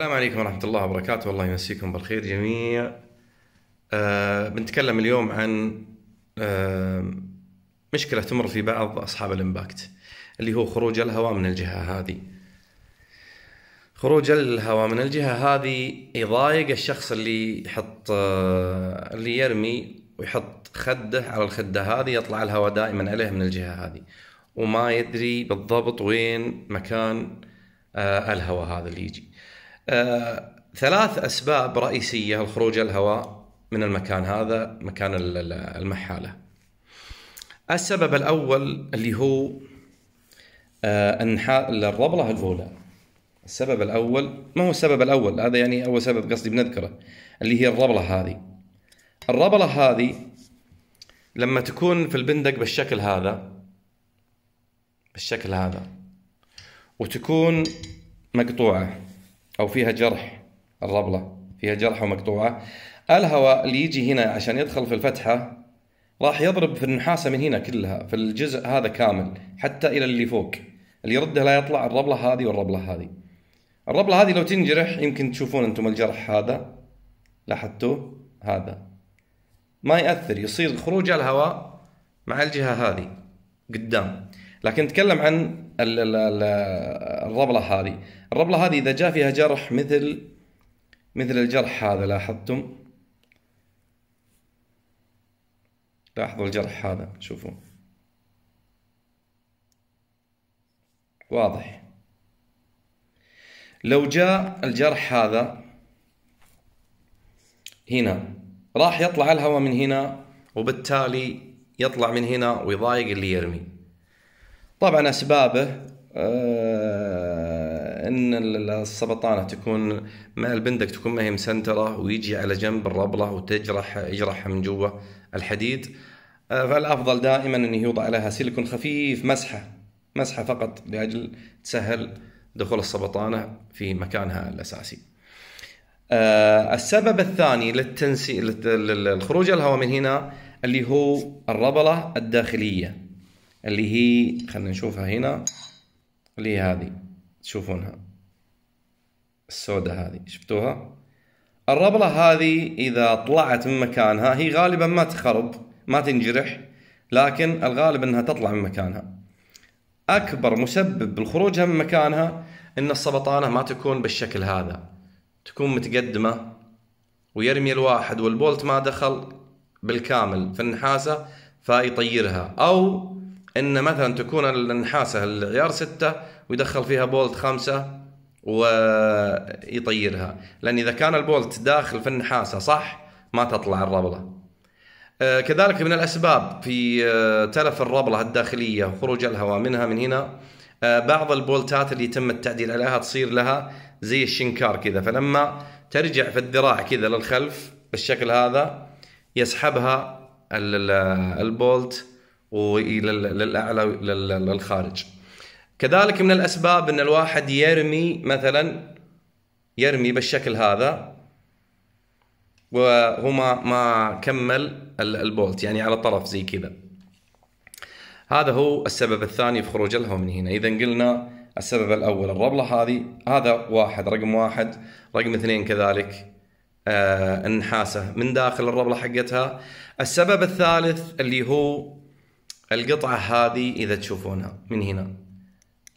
السلام عليكم ورحمة الله وبركاته والله يمسيكم بالخير جميع أه بنتكلم اليوم عن أه مشكلة تمر في بعض أصحاب الإمباكت اللي هو خروج الهواء من الجهة هذه خروج الهواء من الجهة هذه يضايق الشخص اللي يحط آه، اللي يرمي ويحط خده على الخدة هذه يطلع الهواء دائما عليه من الجهة هذه وما يدري بالضبط وين مكان آه، الهواء هذا اللي يجي آه ثلاث اسباب رئيسيه لخروج الهواء من المكان هذا مكان المحاله. السبب الاول اللي هو آه انحاء الربله الاولى. السبب الاول ما هو السبب الاول هذا يعني اول سبب قصدي بنذكره اللي هي الربله هذه. الربله هذه لما تكون في البندق بالشكل هذا بالشكل هذا وتكون مقطوعه أو فيها جرح الربلة فيها جرح ومقطوعة الهواء اللي يجي هنا عشان يدخل في الفتحة راح يضرب في النحاسة من هنا كلها في الجزء هذا كامل حتى إلى اللي فوق اللي يرده لا يطلع الربلة هذه والربلة هذه الربلة هذه لو تنجرح يمكن تشوفون أنتم الجرح هذا لاحظتوه هذا ما يأثر يصير خروج الهواء مع الجهة هذه قدام لكن نتكلم عن الربلة هذه الربلة هذه إذا جاء فيها جرح مثل مثل الجرح هذا لاحظتم لاحظوا الجرح هذا شوفوا واضح لو جاء الجرح هذا هنا راح يطلع الهواء من هنا وبالتالي يطلع من هنا ويضايق اللي يرمي طبعا اسبابه آه، ان السرطانه تكون مع البندق تكون ما هي مسنتره ويجي على جنب الربله وتجرح يجرح من جوا الحديد آه، فالافضل دائما انه يوضع لها سيليكون خفيف مسحه مسحه فقط لاجل تسهل دخول السرطانه في مكانها الاساسي. آه، السبب الثاني للتنسي للخروج الهواء من هنا اللي هو الربله الداخليه اللي هي خلينا نشوفها هنا اللي هي هذه تشوفونها السوداء هذه شفتوها الربلة هذه إذا طلعت من مكانها هي غالبا ما تخرب ما تنجرح لكن الغالب أنها تطلع من مكانها أكبر مسبب لخروجها من مكانها أن السبطانه ما تكون بالشكل هذا تكون متقدمة ويرمي الواحد والبولت ما دخل بالكامل في النحاسة فيطيرها أو ان مثلا تكون النحاسه العيار سته ويدخل فيها بولت خمسه ويطيرها لان اذا كان البولت داخل في النحاسه صح ما تطلع الربله آه، كذلك من الاسباب في آه، تلف الربله الداخليه وخروج الهواء منها من هنا آه، بعض البولتات اللي يتم التعديل عليها تصير لها زي الشنكار كذا فلما ترجع في الذراع كذا للخلف بالشكل هذا يسحبها البولت والى للاعلى للخارج كذلك من الاسباب ان الواحد يرمي مثلا يرمي بالشكل هذا وهو ما ما كمل البولت يعني على طرف زي كذا هذا هو السبب الثاني في خروج الهواء من هنا اذا قلنا السبب الاول الربله هذه هذا واحد رقم واحد رقم اثنين كذلك آه النحاسه من داخل الربله حقتها السبب الثالث اللي هو القطعة هذه إذا تشوفونها من هنا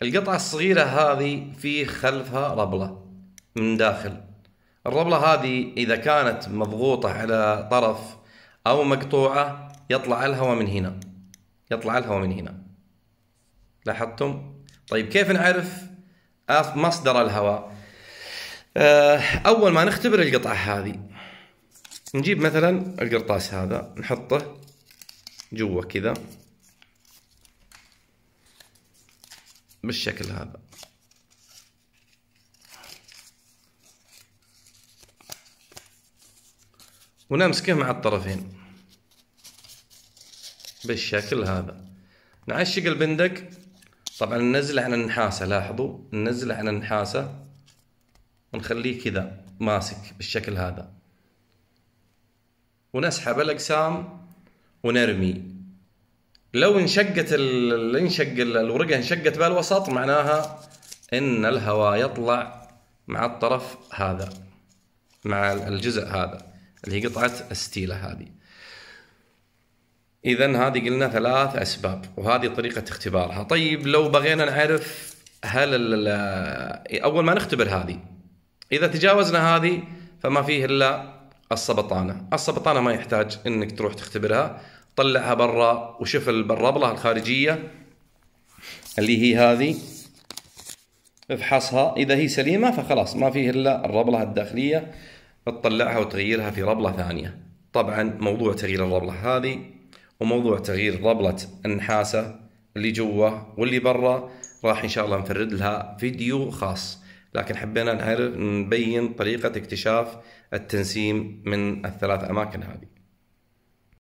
القطعة الصغيرة هذه في خلفها ربلة من داخل الربلة هذه إذا كانت مضغوطة على طرف أو مقطوعة يطلع الهواء من هنا يطلع الهواء من هنا لاحظتم؟ طيب كيف نعرف مصدر الهواء؟ آه، أول ما نختبر القطعة هذه نجيب مثلا القرطاس هذا نحطه جوا كذا بالشكل هذا ونمسكه مع الطرفين بالشكل هذا نعشق البندق طبعا ننزله عن النحاسة لاحظوا ننزله عن النحاسة ونخليه كذا ماسك بالشكل هذا ونسحب الأقسام ونرمي لو انشقت ال... انشق الورقه انشقت بالوسط معناها ان الهواء يطلع مع الطرف هذا مع الجزء هذا اللي هي قطعه الستيله هذه اذا هذه قلنا ثلاث اسباب وهذه طريقه اختبارها طيب لو بغينا نعرف هل ال... اول ما نختبر هذه اذا تجاوزنا هذه فما فيه الا السبطانه السبطانه ما يحتاج انك تروح تختبرها طلعها برا وشوف الربله الخارجية اللي هي هذه افحصها إذا هي سليمة فخلاص ما فيه إلا الربلة الداخلية تطلعها وتغيرها في ربلة ثانية طبعا موضوع تغيير الربلة هذه وموضوع تغيير ربلة النحاسة اللي جوا واللي برا راح إن شاء الله نفرد لها فيديو خاص لكن حبينا نعرف نبين طريقة اكتشاف التنسيم من الثلاث أماكن هذه